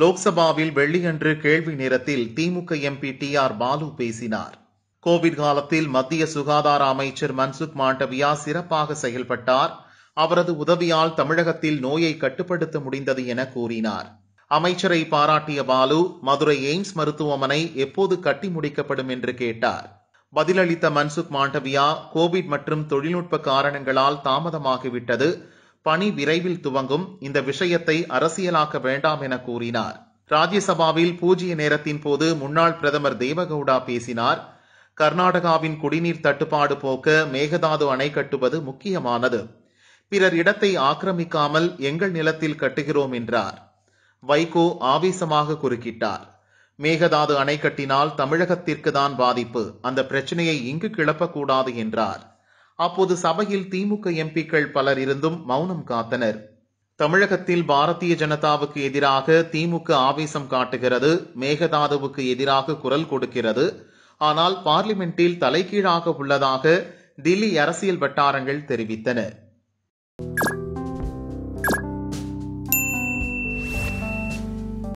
லோக்சபாவில் வெள்ளியன்று கேள்வி நேரத்தில் DMK MP T R Baalu பேசினார் கோவிட் காலத்தில் மத்திய சுகாதார அமைச்சர் மன்சுக் மாண்டவியா சிறப்பாக செயல்பட்டார் அவரது உதவியால் தமிழகத்தில் நோயை கட்டுப்படுத்த முடிந்தது என கூறினார் அமைச்சரை பாராட்டிய பாலு மதுரை எய்ம்ஸ் மருத்துவமனை எப்போது கட்டி முடிக்கப்படும் என்று கேட்டார் பதிலளித்த மன்சுக் மாண்டவியா கோவிட் மற்றும் தொழில்நுட்ப காரணங்களால் தாமதமாகிவிட்டது பணி விரைவில் துவங்கும் இந்த விஷயத்தை அரசியலாக்க வேண்டாம் என கூறினார் ராஜ்யசபாவில் பூஜ்ய நேரத்தின் போது முன்னாள் பிரதமர் தேவகவுடா பேசினார் கர்நாடகாவின் குடிநீர் தட்டுப்பாடு போக்க மேகதாது அணை கட்டுவது முக்கியமானது பிறர் இடத்தை ஆக்கிரமிக்காமல் எங்கள் நிலத்தில் கட்டுகிறோம் என்றார் வைகோ ஆவேசமாக குறுக்கிட்டார் மேகதாது அணை கட்டினால் தமிழகத்திற்கு தான் பாதிப்பு அந்த பிரச்சனையை இங்கு கிளப்பக்கூடாது என்றார் அப்போது சபையில் திமுக எம்பிக்கள் பலர் இருந்தும் மௌனம் காத்தனர் தமிழகத்தில் பாரதிய ஜனதாவுக்கு எதிராக திமுக ஆவேசம் காட்டுகிறது மேகதாதுவுக்கு எதிராக குரல் கொடுக்கிறது ஆனால் பார்லிமெண்டில் தலைகீழாக உள்ளதாக தில்லி அரசியல் வட்டாரங்கள் தெரிவித்தன